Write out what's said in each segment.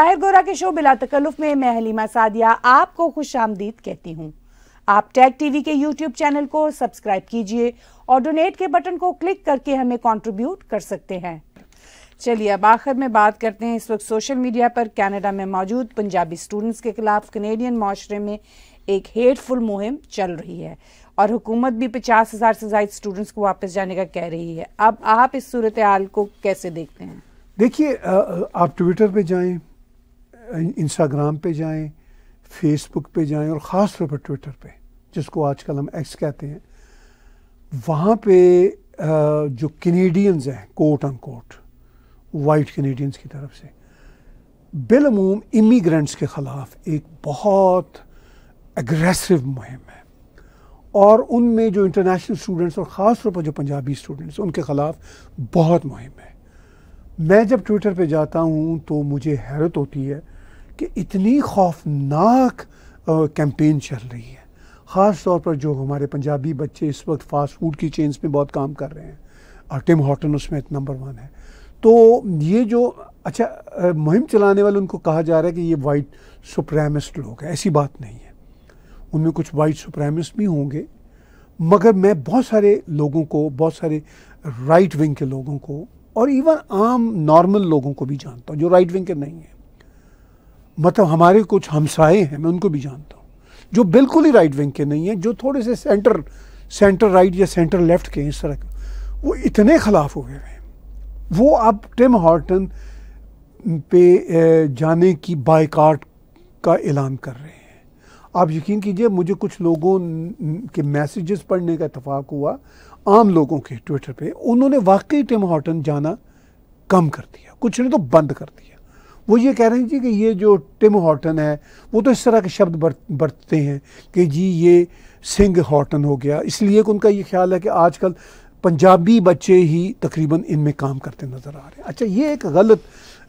ताहिर गोरा के शो बिला तकल्लुफ में मैं हलीमा सादिया आपको खुश आमदीद कहती हूँ आप टैग टीवी के यूट्यूब चैनल को सब्सक्राइब कीजिए और डोनेट के बटन को क्लिक करके हमें कंट्रीब्यूट कर सकते हैं चलिए अब आखिर में बात करते हैं इस वक्त सोशल मीडिया पर कनाडा में मौजूद पंजाबी स्टूडेंट्स के खिलाफ कनेडियन माशरे में एक हेटफुल मुहिम चल रही है और हुकूमत भी पचास हज़ार से ज्यादा स्टूडेंट्स को वापस जाने का कह रही है अब आप इस सूरत हाल को कैसे देखते हैं देखिए आप ट्विटर पे जाएं इंस्टाग्राम पे जाएं फेसबुक पे जाएं और ख़ास तौर पर ट्विटर पे जिसको आजकल हम एक्स कहते हैं वहाँ पे जो कनेडियंस हैं कोर्ट ऑन कोट वाइट कैनेडियंस की तरफ से बिलमूम इमीग्रेंट्स के ख़िलाफ़ एक बहुत एग्रेसिव मुहिम है और उनमें जो इंटरनेशनल स्टूडेंट्स और ख़ास तौर पर जो पंजाबी स्टूडेंट्स उनके ख़िलाफ़ बहुत मुहिम है मैं जब ट्विटर पे जाता हूँ तो मुझे हैरत होती है कि इतनी खौफनाक कैंपेन चल रही है ख़ास तौर पर जो हमारे पंजाबी बच्चे इस वक्त फास्ट फूड की चेन्स में बहुत काम कर रहे हैं और टिम हॉटन उसमें नंबर वन है तो ये जो अच्छा मुहिम चलाने वाले उनको कहा जा रहा है कि ये वाइट सुप्रेमिस्ट लोग हैं ऐसी बात नहीं है उनमें कुछ वाइट सुप्रेमिस्ट भी होंगे मगर मैं बहुत सारे लोगों को बहुत सारे राइट विंग के लोगों को और इवन आम नॉर्मल लोगों को भी जानता हूँ जो राइट विंग के नहीं हैं मतलब हमारे कुछ हमसाए हैं मैं उनको भी जानता हूँ जो बिल्कुल ही राइट विंग के नहीं हैं जो थोड़े से सेंटर सेंटर राइट या सेंटर लेफ्ट के इस तरह के वो इतने खिलाफ हो हुए हैं वो अब टिम हॉर्टन पे जाने की बायकाट का ऐलान कर रहे हैं आप यकीन कीजिए मुझे कुछ लोगों के मैसेजेस पढ़ने का इतफाक़ हुआ आम लोगों के ट्विटर पे उन्होंने वाकई टिम हॉटन जाना कम कर दिया कुछ ने तो बंद कर दिया वो ये कह रहे हैं जी कि ये जो टिम हॉटन है वो तो इस तरह के शब्द बरतते हैं कि जी ये सिंह हॉटन हो गया इसलिए उनका ये ख्याल है कि आजकल पंजाबी बच्चे ही तकरीबन इनमें काम करते नज़र आ रहे हैं अच्छा ये एक गलत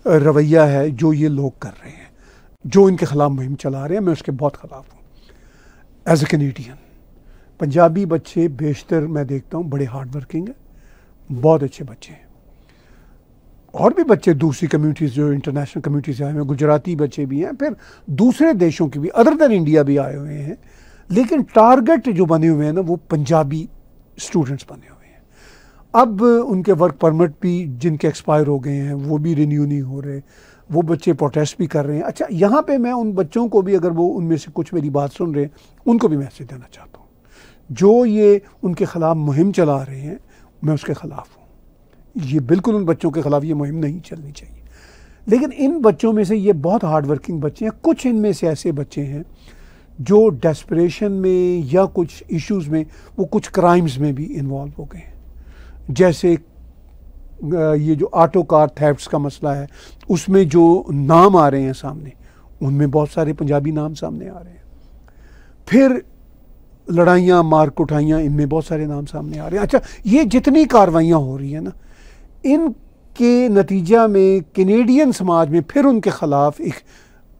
रवैया है जो ये लोग कर रहे हैं जो इनके ख़िलाफ़ मुहिम चला रहे हैं मैं उसके बहुत ख़िलाफ़ हूँ एज ए कनेडियन पंजाबी बच्चे बेशतर मैं देखता हूँ बड़े हार्ड वर्किंग हैं बहुत अच्छे बच्चे हैं और भी बच्चे दूसरी कम्यूनिटीज़ जो इंटरनेशनल कम्यूनिटी से आए हुए हैं गुजराती बच्चे भी हैं फिर दूसरे देशों के भी अदर दैन इंडिया भी आए हुए हैं लेकिन टारगेट जो बने हुए हैं ना वो पंजाबी स्टूडेंट्स बने हुए हैं अब उनके वर्क परमिट भी जिनके एक्सपायर हो गए हैं वो भी रिन्यू नहीं हो रहे वो बच्चे प्रोटेस्ट भी कर रहे हैं अच्छा यहाँ पे मैं उन बच्चों को भी अगर वो उनमें से कुछ मेरी बात सुन रहे हैं उनको भी मैसेज देना चाहता हूँ जो ये उनके ख़िलाफ़ मुहिम चला रहे हैं मैं उसके ख़िलाफ़ हूँ ये बिल्कुल उन बच्चों के ख़िलाफ़ ये मुहिम नहीं चलनी चाहिए लेकिन इन बच्चों में से ये बहुत हार्ड वर्किंग बच्चे हैं कुछ इनमें से ऐसे बच्चे हैं जो डेस्परेशन में या कुछ इश्यूज में वो कुछ क्राइम्स में भी इन्वॉल्व हो गए हैं जैसे ये जो ऑटो कार थैफ्ट्स का मसला है उसमें जो नाम आ रहे हैं सामने उनमें बहुत सारे पंजाबी नाम सामने आ रहे हैं फिर लड़ाइयाँ मार कुठाइयाँ इनमें बहुत सारे नाम सामने आ रहे हैं अच्छा ये जितनी कार्रवाइयाँ हो रही हैं ना इनके नतीजा में कैनेडियन समाज में फिर उनके ख़िलाफ़ एक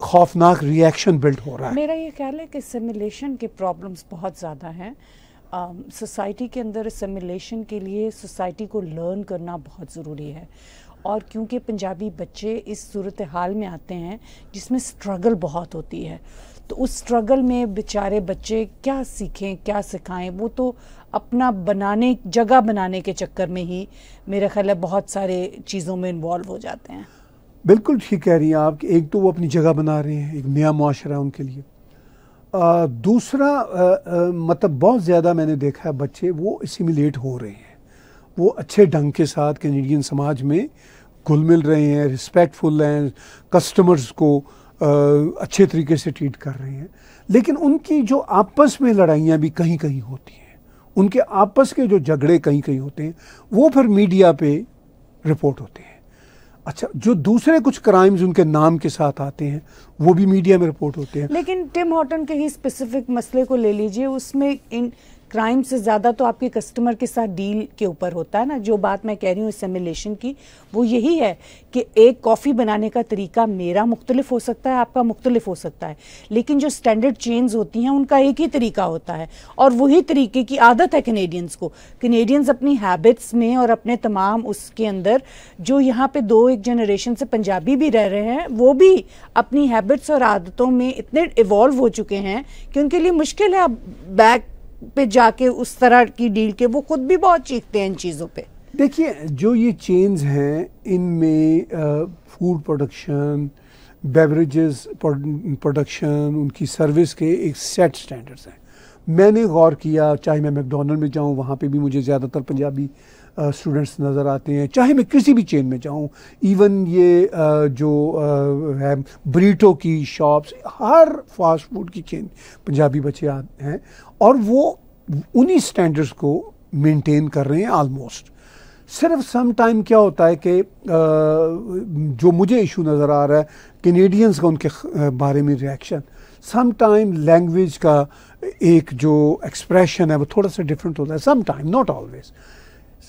खौफनाक रिएक्शन बिल्ड हो रहा है मेरा ये ख्याल है कि सिमुलेशन के प्रॉब्लम्स बहुत ज़्यादा हैं सोसाइटी um, के अंदर सिमुलेशन के लिए सोसाइटी को लर्न करना बहुत ज़रूरी है और क्योंकि पंजाबी बच्चे इस सूरत हाल में आते हैं जिसमें स्ट्रगल बहुत होती है तो उस स्ट्रगल में बेचारे बच्चे क्या सीखें क्या सिखाएं वो तो अपना बनाने जगह बनाने के चक्कर में ही मेरा ख्याल है बहुत सारे चीज़ों में इन्वॉल्व हो जाते हैं बिल्कुल ठीक कह रही हैं आप एक तो वो अपनी जगह बना रहे हैं एक नया माशरा उनके लिए आ, दूसरा आ, आ, मतलब बहुत ज़्यादा मैंने देखा है बच्चे वो इसीमिलेट हो रहे हैं वो अच्छे ढंग के साथ कैनेडियन समाज में घुल मिल रहे हैं रिस्पेक्टफुल हैं कस्टमर्स को अच्छे तरीके से ट्रीट कर रहे हैं लेकिन उनकी जो आपस में लड़ाइयाँ भी कहीं कहीं होती हैं उनके आपस के जो झगड़े कहीं कहीं होते हैं वो फिर मीडिया पे रिपोर्ट होते हैं अच्छा जो दूसरे कुछ क्राइम्स उनके नाम के साथ आते हैं वो भी मीडिया में रिपोर्ट होते हैं लेकिन टिम हॉटन के ही स्पेसिफिक मसले को ले लीजिए उसमें इन क्राइम से ज़्यादा तो आपके कस्टमर के साथ डील के ऊपर होता है ना जो बात मैं कह रही हूँ इस सेमिलेशन की वो यही है कि एक कॉफ़ी बनाने का तरीका मेरा मुख्तलिफ हो सकता है आपका मुख्तलिफ हो सकता है लेकिन जो स्टैंडर्ड चेन्स होती हैं उनका एक ही तरीका होता है और वही तरीके की आदत है कनेडियंस को कनेडियंस अपनी हैबिट्स में और अपने तमाम उसके अंदर जो यहाँ पर दो एक जनरेशन से पंजाबी भी रह रहे हैं वो भी अपनी हैबिट्स और आदतों में इतने इवॉल्व हो चुके हैं कि उनके लिए मुश्किल है अब बैक पे जाके उस तरह की डील के वो खुद भी बहुत चीखते हैं इन चीज़ों पे देखिए जो ये चेन्स हैं इनमें फूड प्रोडक्शन बेवरेजेस प्रोडक्शन उनकी सर्विस के एक सेट स्टैंडर्ड्स हैं मैंने गौर किया चाहे मैं मैकडोनल्ड में जाऊं वहाँ पे भी मुझे ज़्यादातर पंजाबी स्टूडेंट्स नज़र आते हैं चाहे मैं किसी भी चेन में जाऊँ इवन ये जो है ब्रीटो की शॉप्स हर फास्ट फूड की चेन पंजाबी बच्चे हैं और वो उन्हीं स्टैंडर्ड्स को मेंटेन कर रहे हैं आलमोस्ट सिर्फ सम टाइम क्या होता है कि जो मुझे इशू नज़र आ रहा है कैनेडियंस का उनके बारे में रिएक्शन सम टाइम लैंग्वेज का एक जो एक्सप्रेशन है वो थोड़ा सा डिफरेंट होता है सम टाइम नॉट ऑलवेज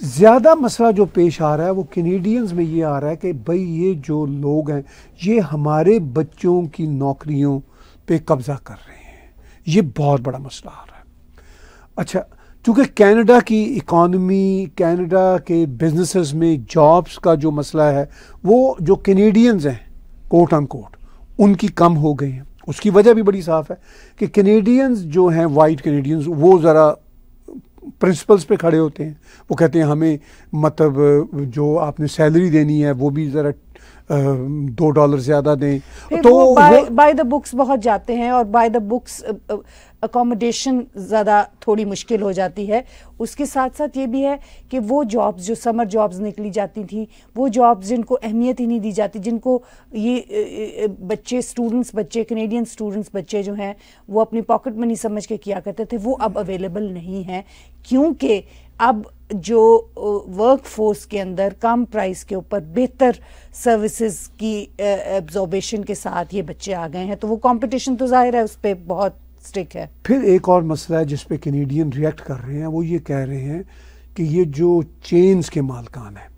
ज़्यादा मसला जो पेश आ रहा है वो कैनेडियंस में ये आ रहा है कि भाई ये जो लोग हैं ये हमारे बच्चों की नौकरियों पे कब्ज़ा कर रहे हैं ये बहुत बड़ा मसला आ रहा है अच्छा चूँकि कनाडा की इकॉनमी कनाडा के बिजनेसेस में जॉब्स का जो मसला है वो जो कैनेडियंस हैं कोर्ट ऑन कोर्ट उनकी कम हो गई हैं उसकी वजह भी बड़ी साफ है कि कैनेडियंस जो हैं वाइट कैनेडियंस वो ज़रा प्रिंसिपल्स पे खड़े होते हैं वो कहते हैं हमें मतलब जो आपने सैलरी देनी है वो भी ज़रा दो डॉलर ज्यादा दें तो बाय द बुक्स बहुत जाते हैं और बाय द बुक्स अकोमोडेशन ज़्यादा थोड़ी मुश्किल हो जाती है उसके साथ साथ ये भी है कि वो जॉब्स जो समर जॉब्स निकली जाती थी वो जॉब्स जिनको अहमियत ही नहीं दी जाती जिनको ये बच्चे स्टूडेंट्स बच्चे कनेडियन स्टूडेंट्स बच्चे जो हैं वो अपनी पॉकेट मनी समझ के किया करते थे वो अब अवेलेबल नहीं हैं क्योंकि अब जो वर्क फोर्स के अंदर कम प्राइस के ऊपर बेहतर सर्विसेज की एब्जॉर्बेशन के साथ ये बच्चे आ गए हैं तो वो कंपटीशन तो जाहिर है उस पर बहुत स्ट्रिक है फिर एक और मसला है जिसपे कैनेडियन रिएक्ट कर रहे हैं वो ये कह रहे हैं कि ये जो चेन्स के मालकान हैं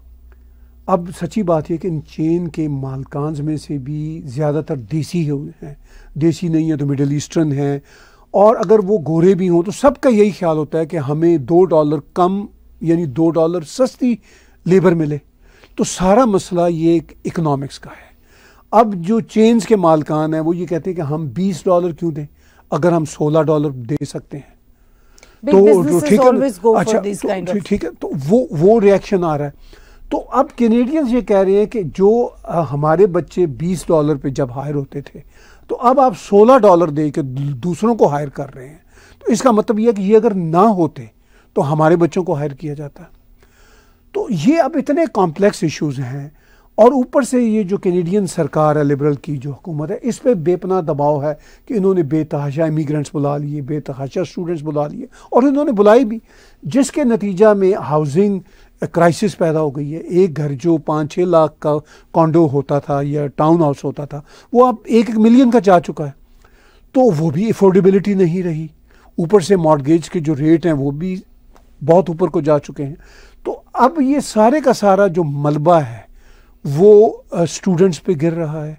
अब सच्ची बात यह कि इन चेन के मालकान में से भी ज़्यादातर देसी हैं देसी नहीं है तो मिडल ईस्टर्न हैं और अगर वो गोरे भी हों तो सबका यही ख्याल होता है कि हमें दो डॉलर कम यानी दो डॉलर सस्ती लेबर मिले तो सारा मसला ये एक इकनॉमिक्स का है अब जो चेंज के मालकान हैं वो ये कहते हैं कि हम 20 डॉलर क्यों दें अगर हम 16 डॉलर दे सकते हैं तो ठीक है अच्छा तो ठीक है तो वो वो रिएक्शन आ रहा है तो अब कैनेडियंस ये कह रहे हैं कि जो हमारे बच्चे 20 डॉलर पे जब हायर होते थे तो अब आप 16 डॉलर दे के दूसरों को हायर कर रहे हैं तो इसका मतलब यह है कि ये अगर ना होते तो हमारे बच्चों को हायर किया जाता है तो ये अब इतने कॉम्प्लेक्स इश्यूज हैं और ऊपर से ये जो कैनेडियन सरकार है लिबरल की जो हुकूमत है इस पर बेपना दबाव है कि इन्होंने बेतहाशा इमिग्रेंट्स बुला लिए बेतहाशा स्टूडेंट्स बुला लिए और इन्होंने बुलाई भी जिसके नतीजा में हाउसिंग क्राइसिस पैदा हो गई है एक घर जो पाँच छः लाख का कॉन्डो होता था या टाउन हाउस होता था वो अब एक एक मिलियन का जा चुका है तो वो भी अफोर्डेबिलिटी नहीं रही ऊपर से मॉडगेज के जो रेट हैं वो भी बहुत ऊपर को जा चुके हैं तो अब ये सारे का सारा जो मलबा है वो स्टूडेंट्स पे गिर रहा है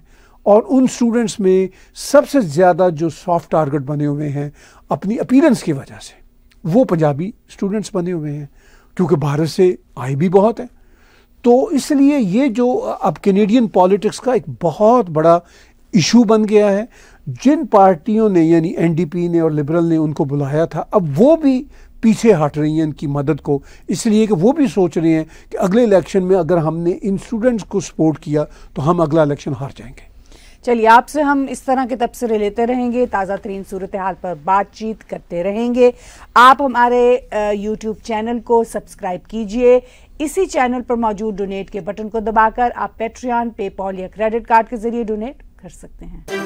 और उन स्टूडेंट्स में सबसे ज़्यादा जो सॉफ्ट टारगेट बने हुए हैं अपनी अपीरेंस की वजह से वो पंजाबी स्टूडेंट्स बने हुए हैं क्योंकि भारत से आए भी बहुत हैं तो इसलिए ये जो अब कैनेडियन पॉलिटिक्स का एक बहुत बड़ा इशू बन गया है जिन पार्टियों ने यानी एनडीपी ने और लिबरल ने उनको बुलाया था अब वो भी पीछे हट रही हैं इनकी मदद को इसलिए कि वो भी सोच रहे हैं कि अगले इलेक्शन में अगर हमने इन स्टूडेंट्स को सपोर्ट किया तो हम अगला इलेक्शन हार जाएंगे चलिए आपसे हम इस तरह के तबसरे लेते रहेंगे ताज़ा तरीन सूरत हाल पर बातचीत करते रहेंगे आप हमारे यूट्यूब चैनल को सब्सक्राइब कीजिए इसी चैनल पर मौजूद डोनेट के बटन को दबाकर आप पेट्रियन पेपॉल या क्रेडिट कार्ड के जरिए डोनेट कर सकते हैं